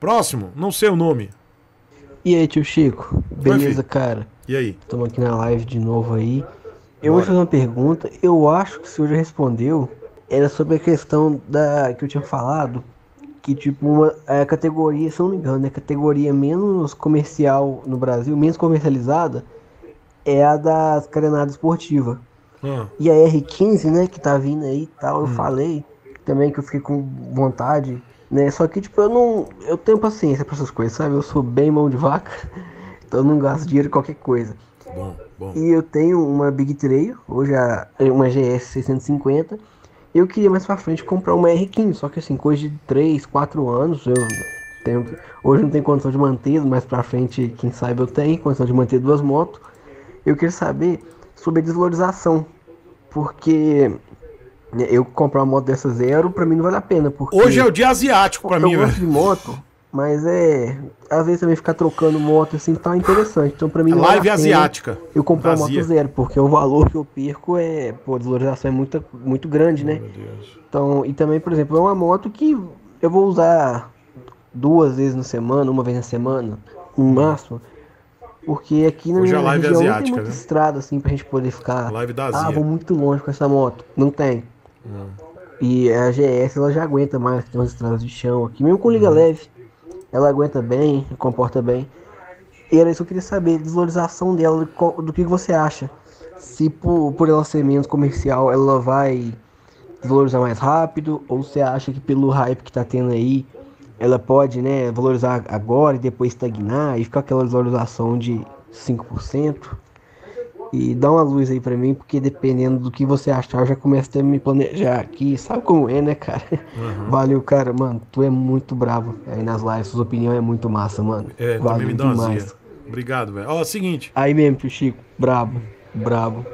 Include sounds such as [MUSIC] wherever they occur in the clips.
Próximo, não sei o nome. E aí, tio Chico? Beleza, cara? E aí? Estamos aqui na live de novo aí. Eu Bora. vou te fazer uma pergunta. Eu acho que o senhor já respondeu. Era sobre a questão da que eu tinha falado. Que, tipo, uma, a categoria, se não me engano, né, a categoria menos comercial no Brasil, menos comercializada, é a das carenadas esportiva. Hum. E a R15, né, que tá vindo aí e tal, eu hum. falei também que eu fiquei com vontade né? Só que, tipo, eu não. Eu tenho paciência para essas coisas, sabe? Eu sou bem mão de vaca, [LAUGHS] então eu não gasto dinheiro em qualquer coisa. Bom, bom. E eu tenho uma Big Trail, hoje é uma GS 650. Eu queria mais pra frente comprar uma R15, só que assim, coisa de 3, 4 anos, eu tenho, hoje não tenho condição de manter, mas pra frente, quem sabe eu tenho condição de manter duas motos. Eu queria saber sobre a desvalorização, porque eu comprar uma moto dessa zero, pra mim não vale a pena. Porque Hoje é o dia asiático pra mim, velho. Eu gosto de moto, mas é. Às vezes também ficar trocando moto assim tá interessante. Então pra mim. não live vale asiática. Eu comprar uma moto zero, porque o valor que eu perco é. Pô, a desvalorização é muito, muito grande, né? Meu Deus. Então, e também, por exemplo, é uma moto que eu vou usar duas vezes na semana, uma vez na semana, no hum. máximo. Porque aqui na Hoje é minha é live região asiática, tem muita né? estrada assim pra gente poder ficar. Live da Azia. Ah, vou muito longe com essa moto. Não tem. É. E a GS ela já aguenta mais tem umas estradas de chão aqui, mesmo com liga uhum. leve. Ela aguenta bem, comporta bem. E era isso que eu queria saber, desvalorização dela, do que você acha? Se por, por ela ser menos comercial, ela vai valorizar mais rápido? Ou você acha que pelo hype que tá tendo aí, ela pode né, valorizar agora e depois estagnar e ficar aquela desvalorização de 5%? E dá uma luz aí para mim, porque dependendo do que você achar, eu já começo a me planejar aqui. Sabe como é, né, cara? Uhum. [LAUGHS] Valeu, cara. Mano, tu é muito bravo aí nas lives. Sua opinião é muito massa, mano. É, Valeu também me dá uma demais. Obrigado, velho. Ó, é seguinte. Aí mesmo, tio Chico. Brabo, brabo.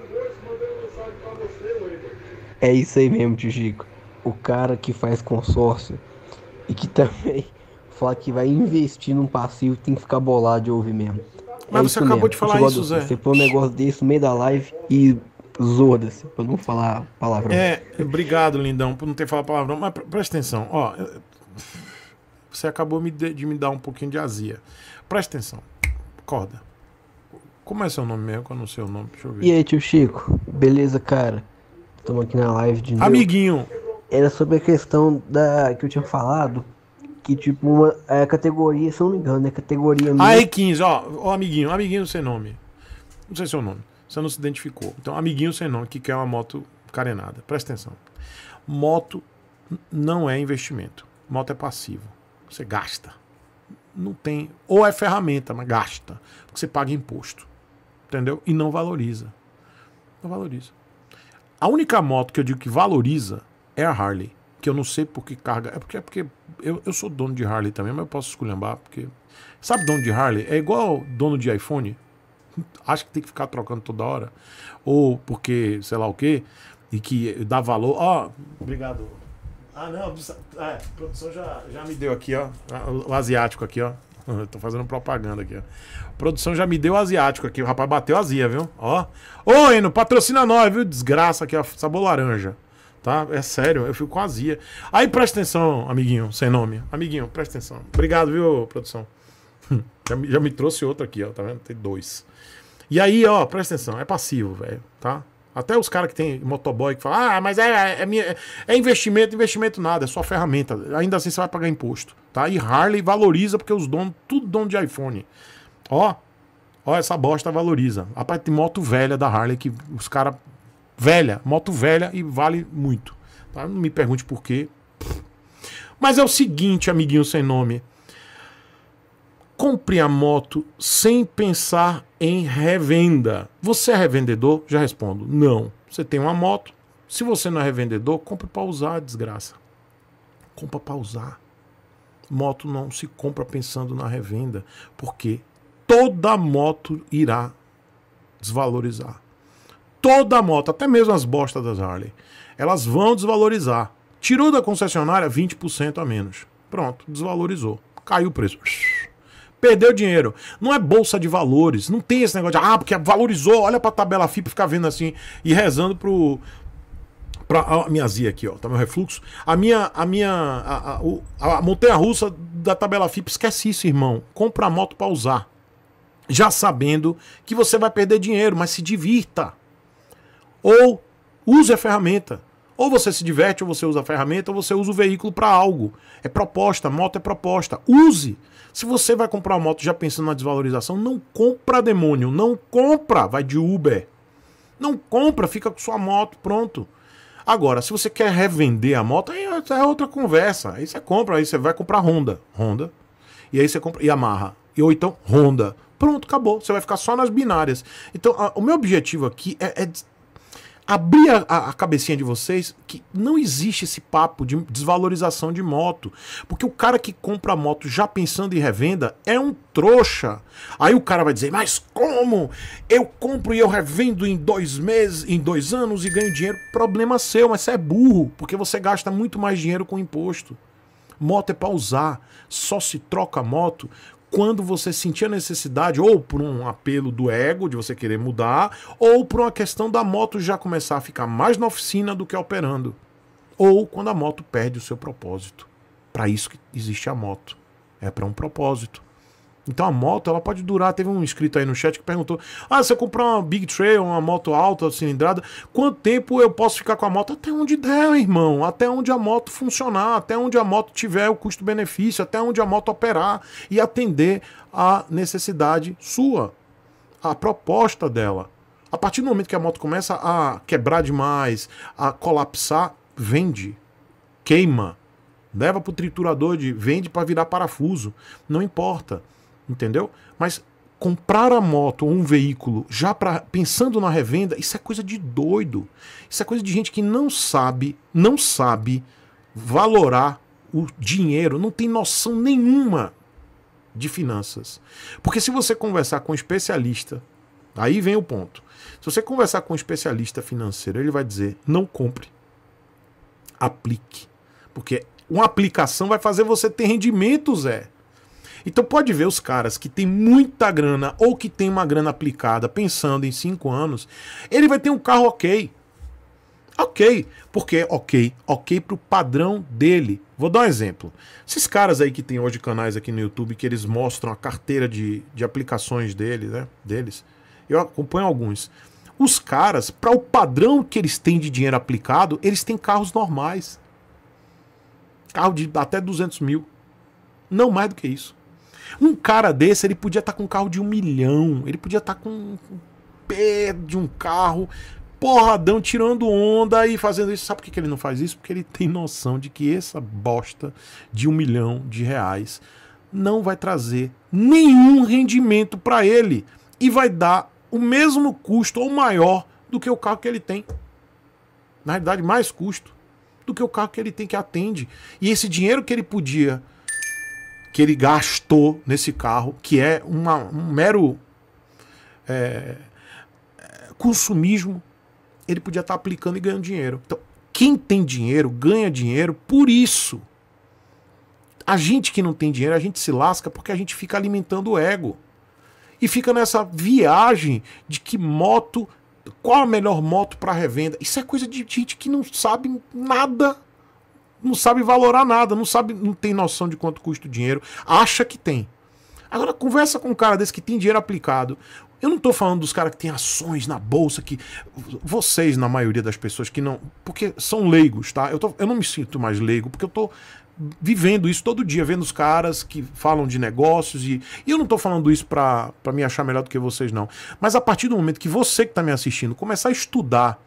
É isso aí mesmo, tio Chico. O cara que faz consórcio e que [LAUGHS] também fala que vai investir num passivo tem que ficar bolado de ouvir mesmo. É mas é você acabou mesmo. de falar isso, Zé. Você falou um negócio desse no meio da live e zoda-se, pra não falar palavrão. É, obrigado, lindão, por não ter falado palavrão. Mas presta atenção, ó. Você acabou de me dar um pouquinho de azia. Presta atenção. Acorda. Como é seu nome mesmo? Eu não sei o nome, deixa eu ver. E aí, tio Chico? Beleza, cara? Estamos aqui na live de novo. Amiguinho! Era sobre a questão da que eu tinha falado que tipo uma é, categoria, se não me engano, é categoria minha. 15 ó, ó, amiguinho, amiguinho sem nome. Não sei seu nome. Você não se identificou. Então, amiguinho sem nome que quer uma moto carenada. Presta atenção. Moto não é investimento. Moto é passivo. Você gasta. Não tem, ou é ferramenta, mas gasta, porque você paga imposto. Entendeu? E não valoriza. Não valoriza. A única moto que eu digo que valoriza é a Harley que eu não sei por que carga. É porque, é porque eu, eu sou dono de Harley também, mas eu posso esculhambar, porque. Sabe, dono de Harley? É igual dono de iPhone. Acho que tem que ficar trocando toda hora. Ou porque, sei lá o quê, e que dá valor. Ó, oh, obrigado. Ah, não, é, a produção já, já me deu aqui, ó. Ah, o asiático aqui, ó. [LAUGHS] Eu tô fazendo propaganda aqui, ó. A produção já me deu asiático aqui. O rapaz bateu azia, viu? Ó. Ô, Eno, patrocina nós, viu? Desgraça aqui, ó. Sabor laranja. Tá? É sério, eu fico com azia. Aí presta atenção, amiguinho, sem nome. Amiguinho, presta atenção. Obrigado, viu, produção? Hum, já, já me trouxe outro aqui, ó, tá vendo? Tem dois. E aí, ó, presta atenção, é passivo, velho, tá? Até os caras que tem motoboy que falam, ah, mas é, é, é, minha, é investimento, investimento nada, é só ferramenta. Ainda assim você vai pagar imposto, tá? E Harley valoriza porque os donos, tudo dono de iPhone. Ó, ó, essa bosta valoriza. A parte de moto velha da Harley que os caras velha, moto velha e vale muito. Tá? Não me pergunte por quê. Mas é o seguinte, amiguinho sem nome. Compre a moto sem pensar em revenda. Você é revendedor? Já respondo. Não. Você tem uma moto. Se você não é revendedor, compre para usar, desgraça. Compra para usar. Moto não se compra pensando na revenda, porque toda moto irá desvalorizar toda a moto, até mesmo as bostas das Harley, elas vão desvalorizar. Tirou da concessionária 20% a menos. Pronto, desvalorizou. Caiu o preço. Perdeu dinheiro. Não é bolsa de valores. Não tem esse negócio de, ah, porque valorizou. Olha pra tabela FIP ficar vendo assim e rezando pro, pra a minha zia aqui, ó, tá meu refluxo. A minha, a minha, a, a, a montanha russa da tabela FIP, esquece isso, irmão. Compra a moto pra usar. Já sabendo que você vai perder dinheiro, mas se divirta. Ou use a ferramenta. Ou você se diverte, ou você usa a ferramenta, ou você usa o veículo para algo. É proposta, moto é proposta. Use! Se você vai comprar uma moto já pensando na desvalorização, não compra demônio, não compra, vai de Uber. Não compra, fica com sua moto, pronto. Agora, se você quer revender a moto, aí é outra conversa. Aí você compra, aí você vai comprar Honda, Honda. E aí você compra Yamaha, e ou então Honda. Pronto, acabou. Você vai ficar só nas binárias. Então, a, o meu objetivo aqui é, é abrir a, a, cabecinha de vocês que não existe esse papo de desvalorização de moto. Porque o cara que compra a moto já pensando em revenda é um trouxa. Aí o cara vai dizer, mas como? Eu compro e eu revendo em dois meses, em dois anos e ganho dinheiro. Problema seu, mas você é burro, porque você gasta muito mais dinheiro com imposto. Moto é para usar, só se troca moto quando você sentia necessidade, ou por um apelo do ego de você querer mudar, ou por uma questão da moto já começar a ficar mais na oficina do que operando, ou quando a moto perde o seu propósito. Para isso que existe a moto, é para um propósito. Então a moto, ela pode durar. Teve um inscrito aí no chat que perguntou: Ah, se eu comprar uma Big Trail, uma moto alta, cilindrada, quanto tempo eu posso ficar com a moto? Até onde der, irmão. Até onde a moto funcionar, até onde a moto tiver o custo-benefício, até onde a moto operar e atender a necessidade sua, A proposta dela. A partir do momento que a moto começa a quebrar demais, a colapsar, vende, queima, leva para o triturador de vende para virar parafuso, não importa entendeu? Mas comprar a moto ou um veículo já pra, pensando na revenda, isso é coisa de doido. Isso é coisa de gente que não sabe, não sabe valorar o dinheiro, não tem noção nenhuma de finanças. Porque se você conversar com um especialista, aí vem o ponto. Se você conversar com um especialista financeiro, ele vai dizer: não compre, aplique. Porque uma aplicação vai fazer você ter rendimento, Zé. Então pode ver os caras que tem muita grana ou que tem uma grana aplicada pensando em 5 anos, ele vai ter um carro ok. Ok, porque é ok, ok para o padrão dele. Vou dar um exemplo. Esses caras aí que tem hoje canais aqui no YouTube que eles mostram a carteira de, de aplicações dele, né, deles, eu acompanho alguns. Os caras, para o padrão que eles têm de dinheiro aplicado, eles têm carros normais. Carro de até 200 mil. Não mais do que isso. Um cara desse, ele podia estar tá com um carro de um milhão, ele podia estar tá com um pé de um carro, porradão, tirando onda e fazendo isso. Sabe por que ele não faz isso? Porque ele tem noção de que essa bosta de um milhão de reais não vai trazer nenhum rendimento para ele e vai dar o mesmo custo ou maior do que o carro que ele tem. Na realidade, mais custo do que o carro que ele tem que atende. E esse dinheiro que ele podia que ele gastou nesse carro, que é uma, um mero é, consumismo, ele podia estar tá aplicando e ganhando dinheiro. Então, quem tem dinheiro ganha dinheiro por isso. A gente que não tem dinheiro, a gente se lasca porque a gente fica alimentando o ego. E fica nessa viagem de que moto, qual a melhor moto para revenda. Isso é coisa de gente que não sabe nada não sabe valorar nada, não sabe, não tem noção de quanto custa o dinheiro, acha que tem. Agora conversa com um cara desse que tem dinheiro aplicado. Eu não tô falando dos caras que tem ações na bolsa, que vocês, na maioria das pessoas que não, porque são leigos, tá? Eu, tô, eu não me sinto mais leigo, porque eu tô vivendo isso todo dia, vendo os caras que falam de negócios e, e eu não estou falando isso para me achar melhor do que vocês não, mas a partir do momento que você que está me assistindo começar a estudar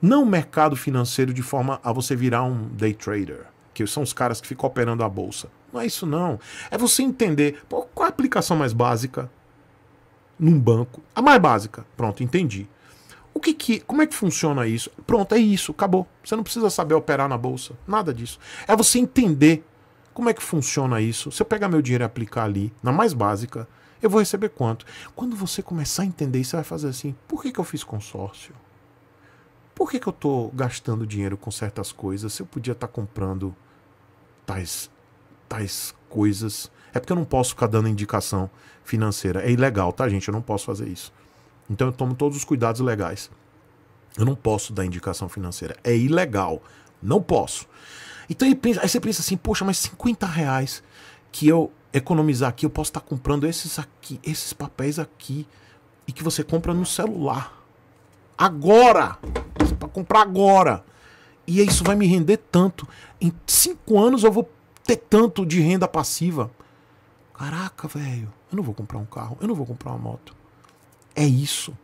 não o mercado financeiro de forma a você virar um day trader, que são os caras que ficam operando a bolsa. Não é isso não. É você entender pô, qual a aplicação mais básica num banco. A mais básica. Pronto, entendi. O que, que como é que funciona isso? Pronto, é isso, acabou. Você não precisa saber operar na bolsa, nada disso. É você entender como é que funciona isso. Se eu pegar meu dinheiro e aplicar ali, na mais básica, eu vou receber quanto? Quando você começar a entender isso, você vai fazer assim: por que, que eu fiz consórcio? por que, que eu estou gastando dinheiro com certas coisas se eu podia estar tá comprando tais, tais coisas? É porque eu não posso ficar dando indicação financeira. É ilegal, tá, gente? Eu não posso fazer isso. Então eu tomo todos os cuidados legais. Eu não posso dar indicação financeira. É ilegal. Não posso. Então aí você pensa assim, poxa, mas 50 reais que eu economizar aqui, eu posso estar tá comprando esses aqui, esses papéis aqui, e que você compra no celular. Agora! Para comprar agora! E é, isso vai me render tanto. Em cinco anos eu vou ter tanto de renda passiva. Caraca, velho, eu não vou comprar um carro, eu não vou comprar uma moto. É isso.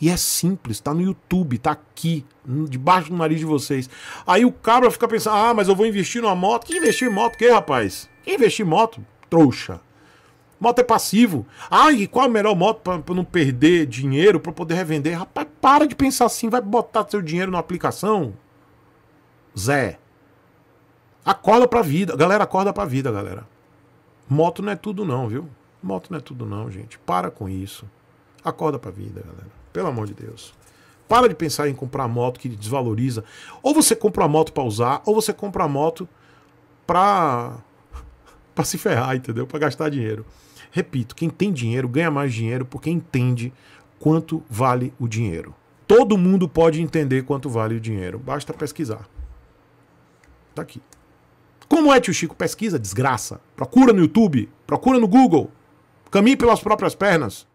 E é simples, tá no YouTube, tá aqui, debaixo do nariz de vocês. Aí o cabra fica pensando: ah, mas eu vou investir numa moto. Que investir em moto, que, rapaz? Que investir em moto? Trouxa. Moto é passivo. Ah, e qual a melhor moto para não perder dinheiro, para poder revender? Rapaz, para de pensar assim, vai botar seu dinheiro na aplicação? Zé. Acorda pra vida. Galera, acorda pra vida, galera. Moto não é tudo não, viu? Moto não é tudo não, gente. Para com isso. Acorda pra vida, galera. Pelo amor de Deus. Para de pensar em comprar moto que desvaloriza. Ou você compra a moto pra usar, ou você compra a moto pra... [LAUGHS] pra se ferrar, entendeu? Pra gastar dinheiro. Repito, quem tem dinheiro ganha mais dinheiro porque entende quanto vale o dinheiro. Todo mundo pode entender quanto vale o dinheiro, basta pesquisar. Tá aqui. Como é, tio Chico? Pesquisa, desgraça. Procura no YouTube, procura no Google. Caminhe pelas próprias pernas.